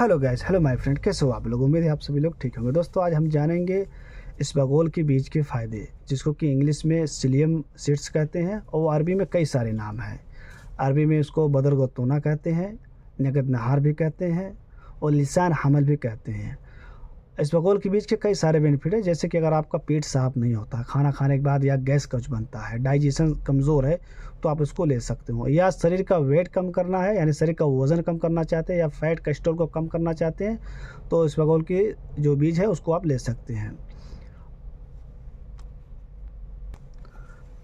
hello guys hello my friend कैसे हो आप लोग उम्मीद है आप सभी लोग ठीक होंगे दोस्तों आज हम जानेंगे बगोल के बीज के फ़ायदे जिसको कि इंग्लिश में सिलियम सीड्स कहते हैं और अरबी में कई सारे नाम हैं अरबी में इसको बदरगतोना कहते हैं नगद नहार भी कहते हैं और लिसान हमल भी कहते हैं इसबगोल के बीज के कई सारे बेनिफिट है जैसे कि अगर आपका पेट साफ नहीं होता खाना खाने के बाद या गैस कच बनता है डाइजेशन कमज़ोर है तो आप इसको ले सकते हो या शरीर का वेट कम करना है यानी शरीर का वजन कम करना चाहते हैं या फैट कैस्ट्रोल को कम करना चाहते हैं तो इसबगोल के जो बीज है उसको आप ले सकते हैं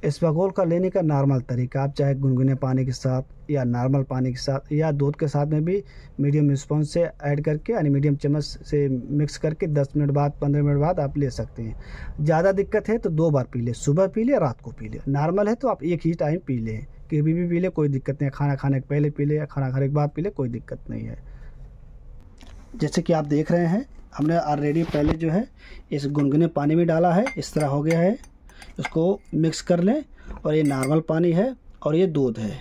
इसबगोल का लेने का नॉर्मल तरीका आप चाहे गुनगुने पानी के साथ या नॉर्मल पानी के साथ या दूध के साथ में भी मीडियम स्पॉन्ज से ऐड करके यानी मीडियम चम्मच से मिक्स करके 10 मिनट बाद 15 मिनट बाद आप ले सकते हैं ज़्यादा दिक्कत है तो दो बार पी लें सुबह पी लें रात को पी लें नॉर्मल है तो आप एक ही टाइम पी लें कभी भी पी लें कोई दिक्कत नहीं खाना खाने के पहले पी लें या खाना खाने के बाद पी लें कोई दिक्कत नहीं है जैसे कि आप देख रहे हैं हमने ऑलरेडी पहले जो है इस गुनगुने पानी में डाला है इस तरह हो गया है इसको मिक्स कर लें और ये नॉर्मल पानी है और ये दूध है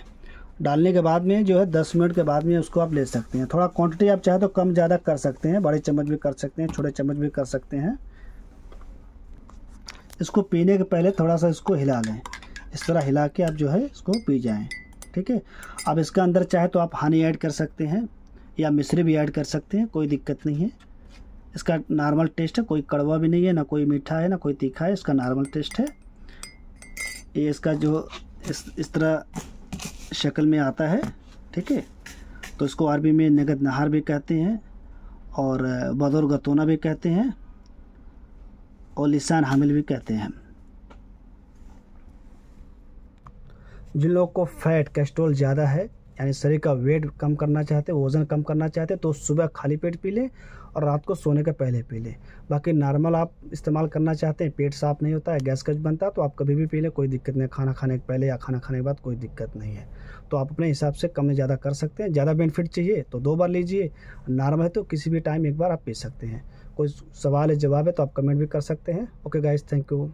डालने के बाद में जो है दस मिनट के बाद में उसको आप ले सकते हैं थोड़ा क्वांटिटी आप चाहे तो कम ज़्यादा कर सकते हैं बड़े चम्मच भी कर सकते हैं छोटे चम्मच भी कर सकते हैं इसको पीने के पहले थोड़ा सा इसको हिला लें इस तरह हिला के आप जो है इसको पी जाएँ ठीक है अब इसका अंदर चाहे तो आप हनी ऐड कर सकते हैं या मिश्री भी ऐड कर सकते हैं कोई दिक्कत नहीं है इसका नॉर्मल टेस्ट है कोई कड़वा भी नहीं है ना कोई मीठा है ना कोई तीखा है इसका नॉर्मल टेस्ट है ये इसका जो इस इस तरह शक्ल में आता है ठीक है तो इसको अरबी में नगद नहार भी कहते हैं और बदौर गतोना भी कहते हैं और लिसान हामिल भी कहते हैं जिन लोगों को फैट कैस्ट्रोल ज़्यादा है यानी शरीर का वेट कम करना चाहते वजन कम करना चाहते तो सुबह खाली पेट पी लें और रात को सोने के पहले पी लें बाकी नॉर्मल आप इस्तेमाल करना चाहते हैं पेट साफ नहीं होता है गैस गज बनता है तो आप कभी भी पी लें कोई दिक्कत नहीं खाना खाने के पहले या खाना खाने के बाद कोई दिक्कत नहीं है तो आप अपने हिसाब से कम ज़्यादा कर सकते हैं ज़्यादा बेनिफिट चाहिए तो दो बार लीजिए नॉर्मल है तो किसी भी टाइम एक बार आप पी सकते हैं कोई सवाल है जवाब है तो आप कमेंट भी कर सकते हैं ओके गाइज थैंक यू